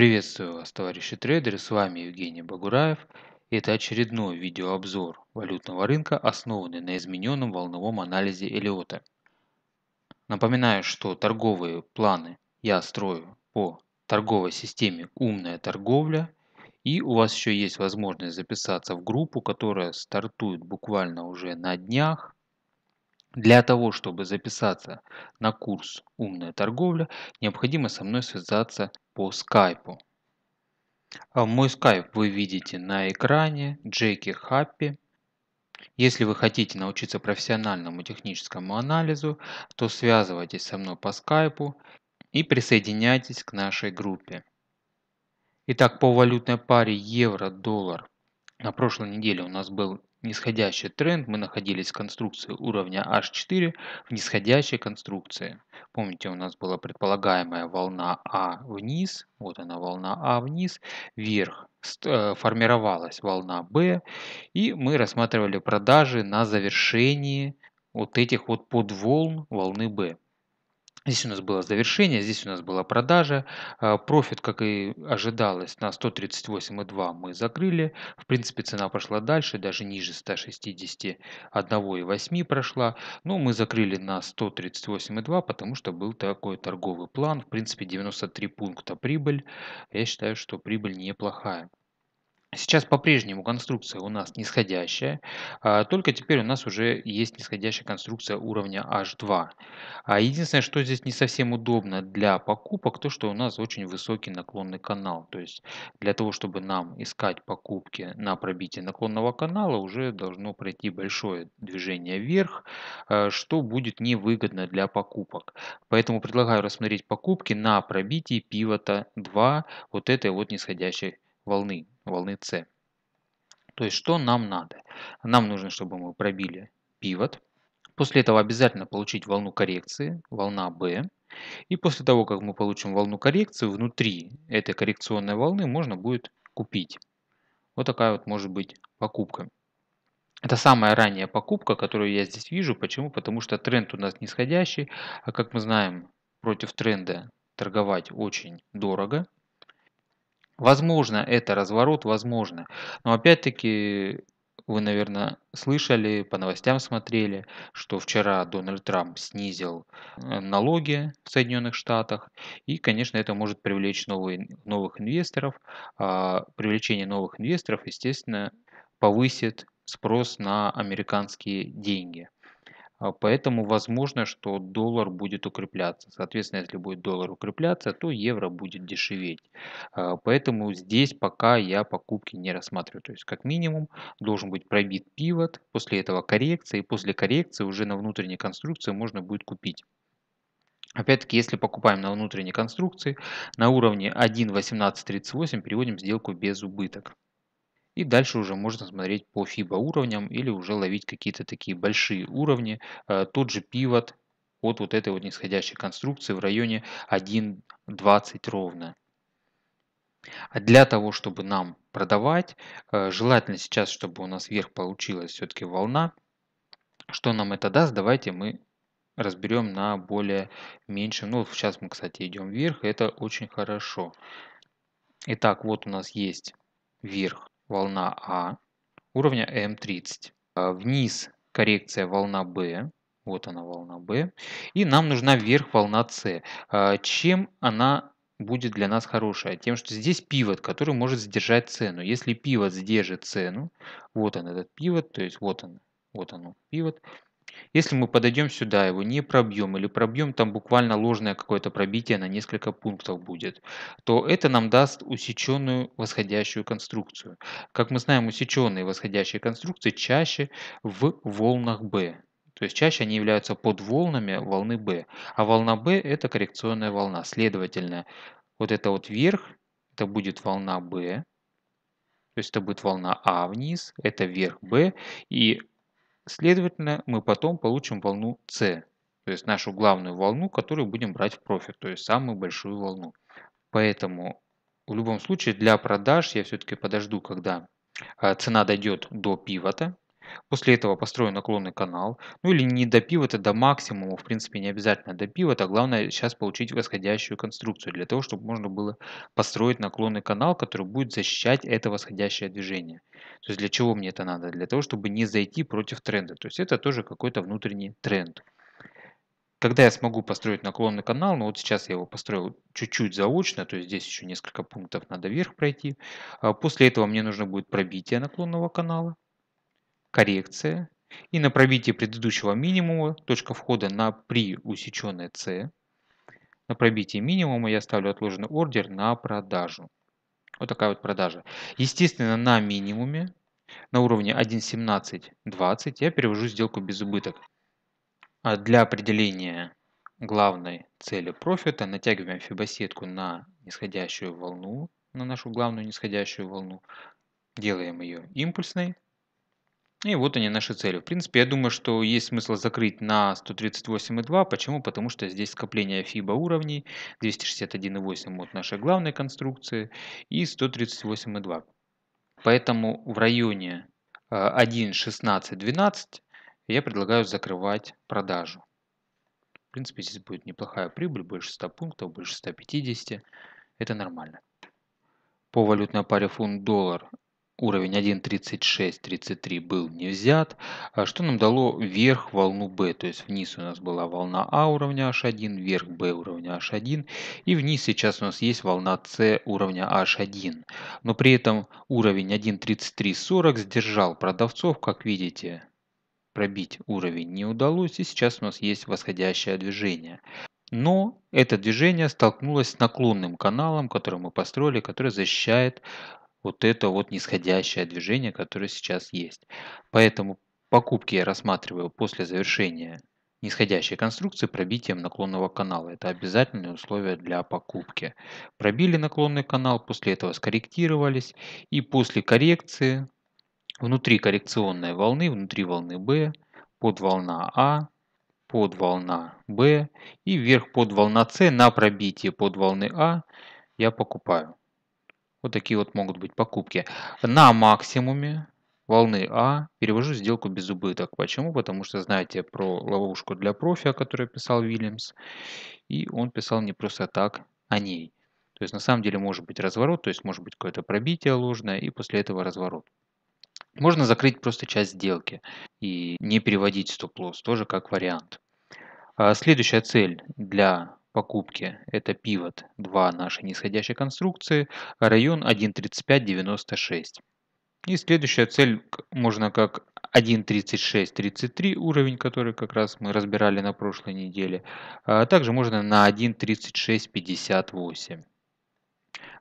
Приветствую вас, товарищи трейдеры, с вами Евгений Багураев. Это очередной видеообзор валютного рынка, основанный на измененном волновом анализе Элиота. Напоминаю, что торговые планы я строю по торговой системе «Умная торговля», и у вас еще есть возможность записаться в группу, которая стартует буквально уже на днях. Для того, чтобы записаться на курс «Умная торговля», необходимо со мной связаться по скайпу. А, мой скайп вы видите на экране Джеки Хаппи. Если вы хотите научиться профессиональному техническому анализу, то связывайтесь со мной по скайпу и присоединяйтесь к нашей группе. Итак, по валютной паре евро-доллар на прошлой неделе у нас был нисходящий тренд, мы находились в конструкции уровня H4 в нисходящей конструкции. Помните, у нас была предполагаемая волна А вниз, вот она волна А вниз, вверх э, формировалась волна Б, и мы рассматривали продажи на завершении вот этих вот подволн волны Б. Здесь у нас было завершение, здесь у нас была продажа. А, профит, как и ожидалось, на 138,2 мы закрыли. В принципе, цена пошла дальше, даже ниже 161,8 прошла. Но мы закрыли на 138,2, потому что был такой торговый план. В принципе, 93 пункта прибыль. Я считаю, что прибыль неплохая. Сейчас по-прежнему конструкция у нас нисходящая, а, только теперь у нас уже есть нисходящая конструкция уровня H2. А единственное, что здесь не совсем удобно для покупок, то что у нас очень высокий наклонный канал. То есть для того, чтобы нам искать покупки на пробитие наклонного канала, уже должно пройти большое движение вверх, а, что будет невыгодно для покупок. Поэтому предлагаю рассмотреть покупки на пробитие пивота 2 вот этой вот нисходящей волны, волны С. То есть что нам надо? Нам нужно, чтобы мы пробили пивот. После этого обязательно получить волну коррекции, волна B. И после того, как мы получим волну коррекции, внутри этой коррекционной волны можно будет купить. Вот такая вот может быть покупка. Это самая ранняя покупка, которую я здесь вижу. Почему? Потому что тренд у нас нисходящий. А как мы знаем, против тренда торговать очень дорого. Возможно, это разворот, возможно. Но опять-таки вы, наверное, слышали, по новостям смотрели, что вчера Дональд Трамп снизил э, налоги в Соединенных Штатах. И, конечно, это может привлечь новые, новых инвесторов. А привлечение новых инвесторов, естественно, повысит спрос на американские деньги. А, поэтому возможно, что доллар будет укрепляться. Соответственно, если будет доллар укрепляться, то евро будет дешеветь. А, поэтому здесь пока я покупки не рассматриваю. То есть как минимум должен быть пробит пивот, после этого коррекция, и после коррекции уже на внутренней конструкции можно будет купить. Опять-таки, если покупаем на внутренней конструкции, на уровне 1.1838 переводим сделку без убыток. И дальше уже можно смотреть по FIBA уровням или уже ловить какие-то такие большие уровни. Э, тот же пивот от вот этой вот нисходящей конструкции в районе 1.20 ровно. А для того, чтобы нам продавать, э, желательно сейчас, чтобы у нас вверх получилась все-таки волна. Что нам это даст, давайте мы разберем на более меньшем. Ну, сейчас мы, кстати, идем вверх, это очень хорошо. Итак, вот у нас есть вверх волна А уровня М30. Э, вниз коррекция волна Б, вот она волна Б. И нам нужна вверх волна С. Э, чем она будет для нас хорошая? Тем, что здесь пивот, который может задержать цену. Если пивот сдержит цену, вот он этот пивот, то есть вот он, вот он пивот, если мы подойдем сюда, его не пробьем или пробьем, там буквально ложное какое-то пробитие на несколько пунктов будет, то это нам даст усеченную восходящую конструкцию. Как мы знаем, усеченные восходящие конструкции чаще в волнах B. То есть чаще они являются под волнами волны B. А волна B это коррекционная волна. Следовательно, вот это вот вверх, это будет волна B. То есть это будет волна А вниз, это вверх B. И Следовательно, мы потом получим волну C, то есть нашу главную волну, которую будем брать в профит, то есть самую большую волну. Поэтому в любом случае для продаж я все-таки подожду, когда а, цена дойдет до пивота, После этого построю наклонный канал. Ну или не до пива это до максимума, в принципе не обязательно до пива это. Главное сейчас получить восходящую конструкцию для того, чтобы можно было построить наклонный канал, который будет защищать это восходящее движение. То есть для чего мне это надо? Для того, чтобы не зайти против тренда. То есть это тоже какой-то внутренний тренд когда я смогу построить наклонный канал, ну вот сейчас я его построил чуть-чуть заочно, то есть здесь еще несколько пунктов надо вверх пройти. А после этого мне нужно будет пробитие наклонного канала коррекция и на пробитие предыдущего минимума точка входа на при усеченное C. На пробитие минимума я ставлю отложенный ордер на продажу. Вот такая вот продажа. Естественно, на минимуме, на уровне 1.17.20 я перевожу сделку без убыток. А для определения главной цели профита натягиваем фибосетку на нисходящую волну, на нашу главную нисходящую волну, делаем ее импульсной и вот они наши цели. В принципе, я думаю, что есть смысл закрыть на 138,2. Почему? Потому что здесь скопление FIBA уровней, 261,8 от нашей главной конструкции и 138,2. Поэтому в районе 1, э, 12 я предлагаю закрывать продажу. В принципе, здесь будет неплохая прибыль, больше 100 пунктов, больше 150. Это нормально. По валютной паре фунт-доллар уровень 1.3633 был не взят, а что нам дало вверх волну B, то есть вниз у нас была волна А уровня H1, вверх B уровня H1, и вниз сейчас у нас есть волна C уровня H1. Но при этом уровень 1.3340 сдержал продавцов, как видите, пробить уровень не удалось, и сейчас у нас есть восходящее движение. Но это движение столкнулось с наклонным каналом, который мы построили, который защищает вот это вот нисходящее движение, которое сейчас есть. Поэтому покупки я рассматриваю после завершения нисходящей конструкции пробитием наклонного канала. Это обязательное условие для покупки. Пробили наклонный канал, после этого скорректировались и после коррекции внутри коррекционной волны, внутри волны B, под волна А, под волна Б и вверх под волна С на пробитие под волны А я покупаю. Вот такие вот могут быть покупки. На максимуме волны А перевожу сделку без убыток. Почему? Потому что знаете про ловушку для профи, о которой писал Вильямс. И он писал не просто так о ней. То есть на самом деле может быть разворот, то есть может быть какое-то пробитие ложное и после этого разворот. Можно закрыть просто часть сделки и не переводить стоп-лосс, тоже как вариант. А следующая цель для покупки – это пивот 2 нашей нисходящей конструкции, район 1.3596. И следующая цель можно как 1.36.33, уровень, который как раз мы разбирали на прошлой неделе. А также можно на 1.36.58.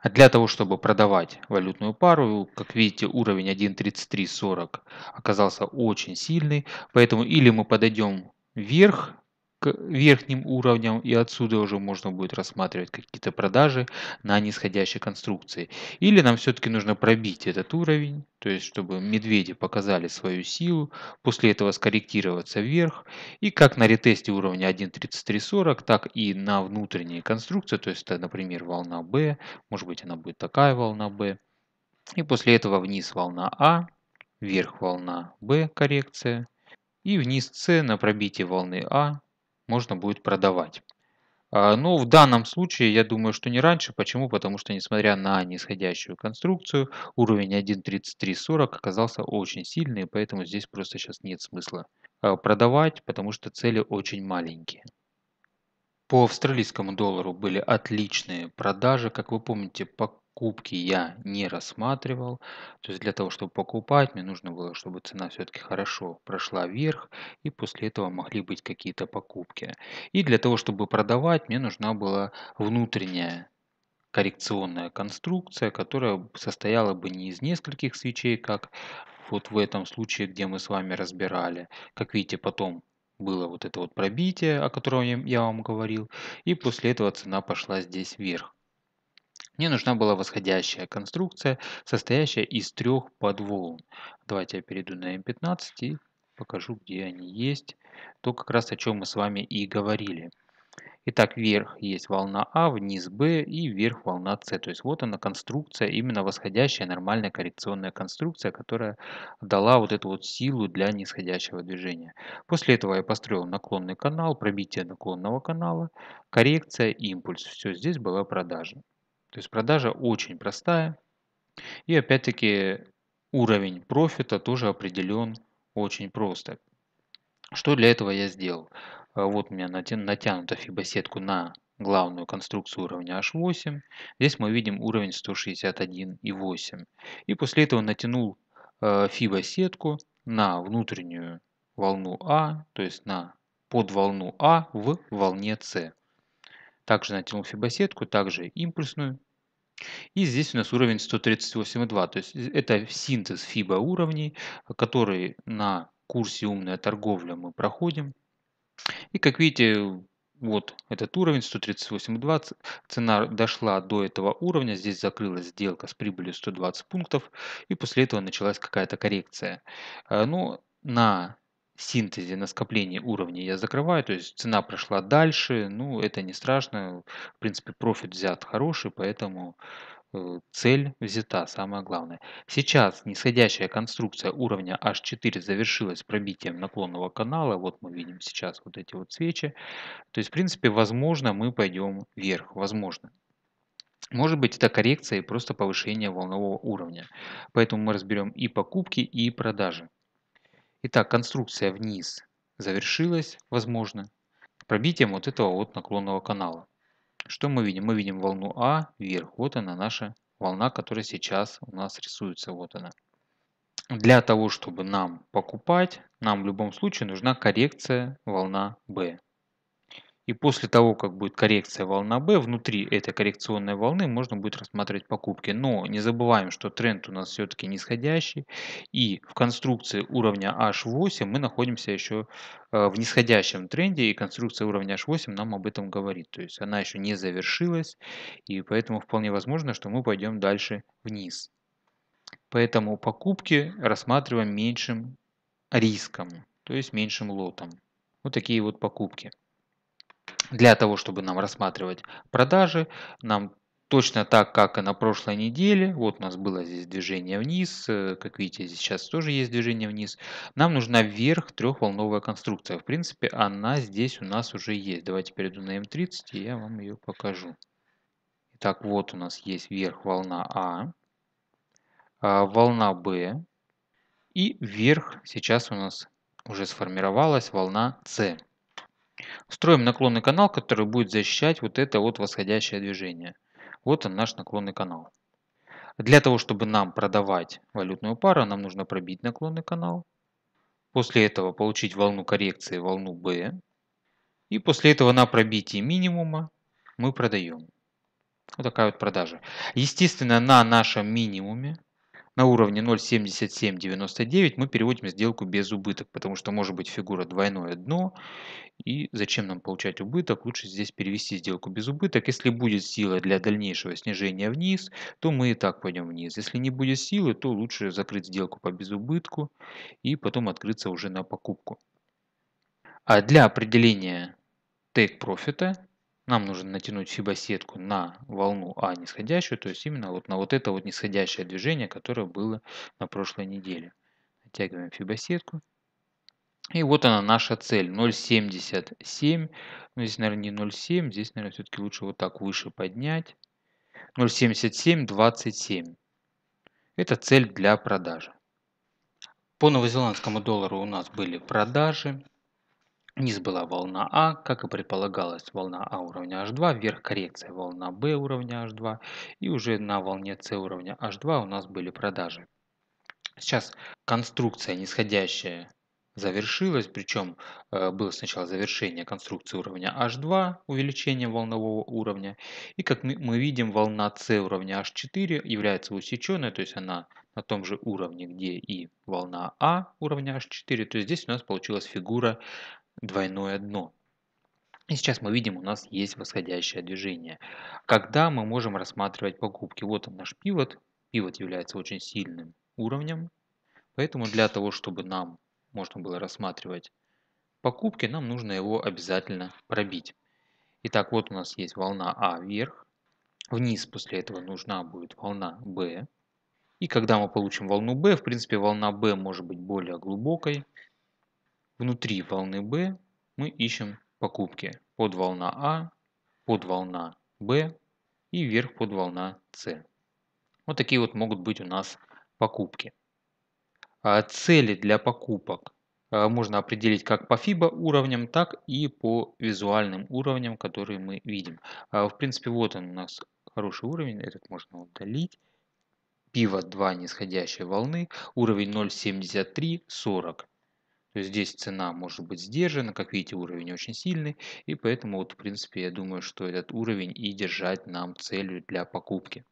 А для того, чтобы продавать валютную пару, как видите, уровень 1.33.40 оказался очень сильный. Поэтому или мы подойдем вверх к верхним уровням, и отсюда уже можно будет рассматривать какие-то продажи на нисходящей конструкции. Или нам все-таки нужно пробить этот уровень, то есть чтобы медведи показали свою силу, после этого скорректироваться вверх, и как на ретесте уровня 1.3340, так и на внутренние конструкции, то есть это, например, волна B, может быть она будет такая волна B, и после этого вниз волна А, вверх волна Б коррекция, и вниз С на пробитие волны А можно будет продавать. А, ну, в данном случае, я думаю, что не раньше. Почему? Потому что, несмотря на нисходящую конструкцию, уровень 1.3340 оказался очень сильный, поэтому здесь просто сейчас нет смысла а, продавать, потому что цели очень маленькие. По австралийскому доллару были отличные продажи. Как вы помните, по покупки я не рассматривал. То есть для того, чтобы покупать, мне нужно было, чтобы цена все-таки хорошо прошла вверх, и после этого могли быть какие-то покупки. И для того, чтобы продавать, мне нужна была внутренняя коррекционная конструкция, которая состояла бы не из нескольких свечей, как вот в этом случае, где мы с вами разбирали. Как видите, потом было вот это вот пробитие, о котором я вам говорил, и после этого цена пошла здесь вверх. Мне нужна была восходящая конструкция, состоящая из трех подволн. Давайте я перейду на М15 и покажу, где они есть. То как раз о чем мы с вами и говорили. Итак, вверх есть волна А, вниз Б и вверх волна С. То есть вот она конструкция, именно восходящая нормальная коррекционная конструкция, которая дала вот эту вот силу для нисходящего движения. После этого я построил наклонный канал, пробитие наклонного канала, коррекция, импульс. Все здесь была продажа. То есть продажа очень простая. И опять-таки уровень профита тоже определен очень просто. Что для этого я сделал? А, вот у меня натянута фибосетку на главную конструкцию уровня H8. Здесь мы видим уровень 161,8. И после этого натянул а, фибосетку на внутреннюю волну А, то есть на под волну А в волне С. Также натянул фибосетку, также импульсную. И здесь у нас уровень 138,2, то есть это синтез фибо уровней, который на курсе «Умная торговля» мы проходим. И как видите, вот этот уровень 138.20, цена дошла до этого уровня, здесь закрылась сделка с прибылью 120 пунктов и после этого началась какая-то коррекция. Э, Но ну, на синтезе на скоплении уровней я закрываю, то есть цена прошла дальше, ну это не страшно, в принципе профит взят хороший, поэтому э, цель взята, самое главное. Сейчас нисходящая конструкция уровня H4 завершилась пробитием наклонного канала. Вот мы видим сейчас вот эти вот свечи. То есть, в принципе, возможно, мы пойдем вверх, возможно. Может быть это коррекция и просто повышение волнового уровня. Поэтому мы разберем и покупки, и продажи. Итак, конструкция вниз завершилась, возможно, пробитием вот этого вот наклонного канала. Что мы видим? Мы видим волну А вверх. Вот она, наша волна, которая сейчас у нас рисуется. Вот она. Для того, чтобы нам покупать, нам в любом случае нужна коррекция волна B. И после того, как будет коррекция волна B, внутри этой коррекционной волны можно будет рассматривать покупки. Но не забываем, что тренд у нас все-таки нисходящий. И в конструкции уровня H8 мы находимся еще э, в нисходящем тренде. И конструкция уровня H8 нам об этом говорит. То есть она еще не завершилась. И поэтому вполне возможно, что мы пойдем дальше вниз. Поэтому покупки рассматриваем меньшим риском, то есть меньшим лотом. Вот такие вот покупки. Для того, чтобы нам рассматривать продажи, нам точно так, как и на прошлой неделе, вот у нас было здесь движение вниз, э, как видите, здесь сейчас тоже есть движение вниз, нам нужна вверх трехволновая конструкция. В принципе, она здесь у нас уже есть. Давайте перейду на М30, эм и я вам ее покажу. Итак, вот у нас есть вверх волна а, а, волна Б, и вверх сейчас у нас уже сформировалась волна С. Строим наклонный канал, который будет защищать вот это вот восходящее движение. Вот он наш наклонный канал. Для того, чтобы нам продавать валютную пару, нам нужно пробить наклонный канал. После этого получить волну коррекции, волну B. И после этого на пробитии минимума мы продаем. Вот такая вот продажа. Естественно, на нашем минимуме на уровне 0.7799 мы переводим сделку без убыток, потому что может быть фигура двойное дно, и зачем нам получать убыток, лучше здесь перевести сделку без убыток. Если будет сила для дальнейшего снижения вниз, то мы и так пойдем вниз. Если не будет силы, то лучше закрыть сделку по безубытку и потом открыться уже на покупку. А для определения take профита нам нужно натянуть фибосетку на волну А нисходящую, то есть именно вот на вот это вот нисходящее движение, которое было на прошлой неделе. Натягиваем фибосетку. И вот она наша цель 0.77. Ну, здесь, наверное, не 0.7, здесь, наверное, все-таки лучше вот так выше поднять. 0.7727. Это цель для продажи. По новозеландскому доллару у нас были продажи. Низ была волна А, как и предполагалось, волна А уровня H2, вверх коррекция волна B уровня H2, и уже на волне С уровня H2 у нас были продажи. Сейчас конструкция нисходящая завершилась, причем э, было сначала завершение конструкции уровня H2, увеличение волнового уровня, и как мы, мы видим, волна С уровня H4 является усеченной, то есть она на том же уровне, где и волна А уровня H4, то есть здесь у нас получилась фигура двойное дно. И сейчас мы видим, у нас есть восходящее движение. Когда мы можем рассматривать покупки? Вот он наш пивот. Пивот является очень сильным уровнем. Поэтому для того, чтобы нам можно было рассматривать покупки, нам нужно его обязательно пробить. Итак, вот у нас есть волна А вверх. Вниз после этого нужна будет волна Б. И когда мы получим волну Б, в принципе, волна Б может быть более глубокой. Внутри волны B мы ищем покупки под волна А, под волна Б и вверх под волна С. Вот такие вот могут быть у нас покупки. А цели для покупок э, можно определить как по FIBA уровням, так и по визуальным уровням, которые мы видим. А, в принципе, вот он у нас хороший уровень, этот можно удалить. Пиво 2 нисходящей волны, уровень 0.7340. То есть здесь цена может быть сдержана, как видите, уровень очень сильный, и поэтому вот в принципе я думаю, что этот уровень и держать нам целью для покупки.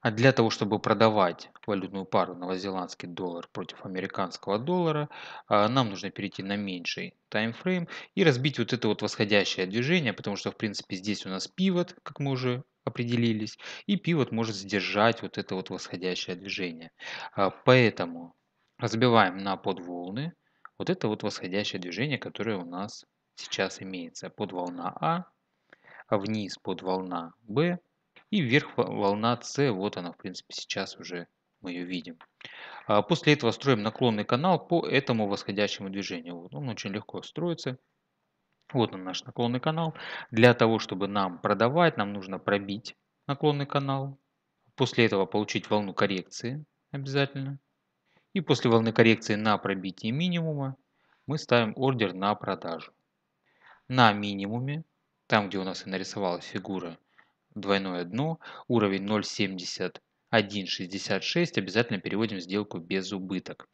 А для того, чтобы продавать валютную пару новозеландский доллар против американского доллара, а, нам нужно перейти на меньший таймфрейм и разбить вот это вот восходящее движение, потому что в принципе здесь у нас пивот, как мы уже определились, и пивот может сдержать вот это вот восходящее движение. А, поэтому разбиваем на подволны, вот это вот восходящее движение, которое у нас сейчас имеется. Под волна А, а вниз под волна Б и вверх волна С. Вот она, в принципе, сейчас уже мы ее видим. А после этого строим наклонный канал по этому восходящему движению. Вот он очень легко строится. Вот он наш наклонный канал. Для того, чтобы нам продавать, нам нужно пробить наклонный канал. После этого получить волну коррекции обязательно. И после волны коррекции на пробитие минимума мы ставим ордер на продажу. На минимуме, там где у нас и нарисовалась фигура двойное дно, уровень 0.7166, обязательно переводим сделку без убыток.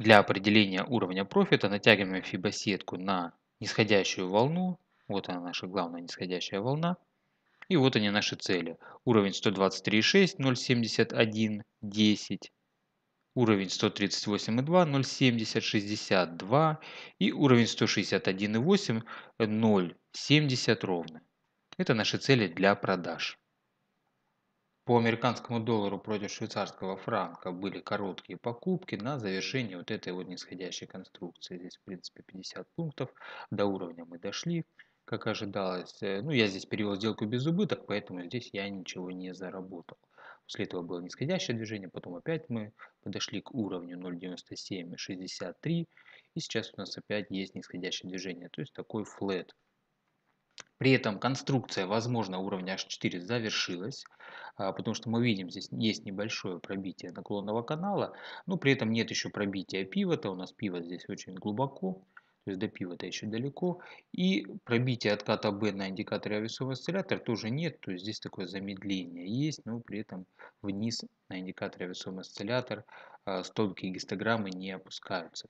Для определения уровня профита натягиваем фибосетку на нисходящую волну, вот она наша главная нисходящая волна, и вот они наши цели. Уровень 123.6, 0.71, 10, уровень 138,2 0,70 и уровень 161,8 0,70 ровно. Это наши цели для продаж. По американскому доллару против швейцарского франка были короткие покупки на завершение вот этой вот нисходящей конструкции. Здесь, в принципе, 50 пунктов. До уровня мы дошли, как ожидалось. Э, ну, я здесь перевел сделку без убыток, поэтому здесь я ничего не заработал. После этого было нисходящее движение, потом опять мы подошли к уровню 0.9763, и сейчас у нас опять есть нисходящее движение, то есть такой флет. При этом конструкция, возможно, уровня H4 завершилась, а, потому что мы видим, здесь есть небольшое пробитие наклонного канала, но при этом нет еще пробития пивота, у нас пиво здесь очень глубоко, то есть до пивота еще далеко. И пробитие отката B на индикаторе авиасового осциллятора тоже нет, то есть здесь такое замедление есть, но при этом вниз на индикаторе авиасового осциллятора столбики гистограммы не опускаются.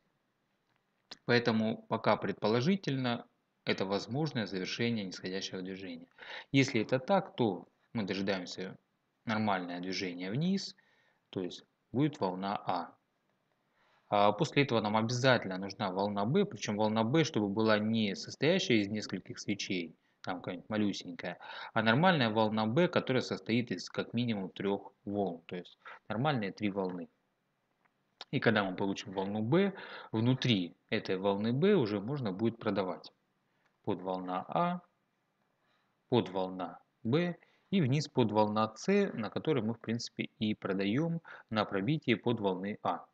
Поэтому пока предположительно это возможное завершение нисходящего движения. Если это так, то мы дожидаемся нормальное движение вниз, то есть будет волна А. А после этого нам обязательно нужна волна B, причем волна B, чтобы была не состоящая из нескольких свечей, там какая-нибудь малюсенькая, а нормальная волна B, которая состоит из как минимум трех волн, то есть нормальные три волны. И когда мы получим волну B, внутри этой волны B уже можно будет продавать. Под волна А, под волна B и вниз под волна С, на которой мы в принципе и продаем на пробитие под волны А.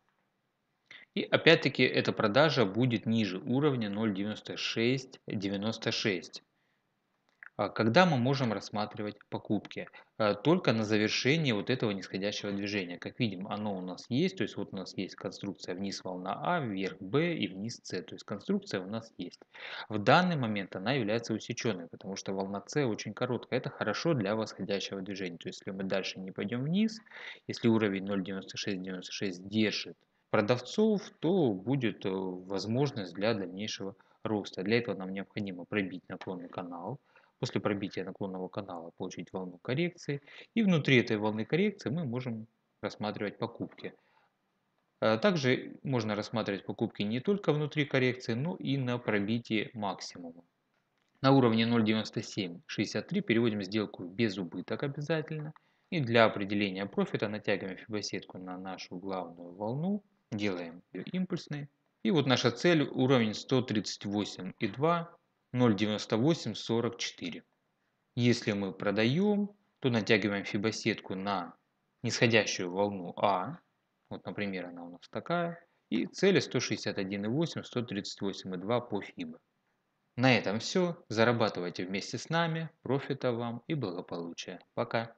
И опять-таки эта продажа будет ниже уровня 0.9696. А когда мы можем рассматривать покупки? А, только на завершении вот этого нисходящего движения. Как видим, оно у нас есть. То есть вот у нас есть конструкция вниз волна А, вверх Б и вниз С. То есть конструкция у нас есть. В данный момент она является усеченной, потому что волна С очень короткая. Это хорошо для восходящего движения. То есть если мы дальше не пойдем вниз, если уровень 0.9696 держит продавцов, то будет э, возможность для дальнейшего роста. Для этого нам необходимо пробить наклонный канал, после пробития наклонного канала получить волну коррекции, и внутри этой волны коррекции мы можем рассматривать покупки. Э, также можно рассматривать покупки не только внутри коррекции, но и на пробитии максимума. На уровне 0.9763 переводим сделку без убыток обязательно. И для определения профита натягиваем фибосетку на нашу главную волну делаем ее И вот наша цель уровень 138,2, 0,9844. Если мы продаем, то натягиваем фибосетку на нисходящую волну А. Вот, например, она у нас такая. И цели 161,8, 138,2 по фибо. На этом все. Зарабатывайте вместе с нами. Профита вам и благополучия. Пока.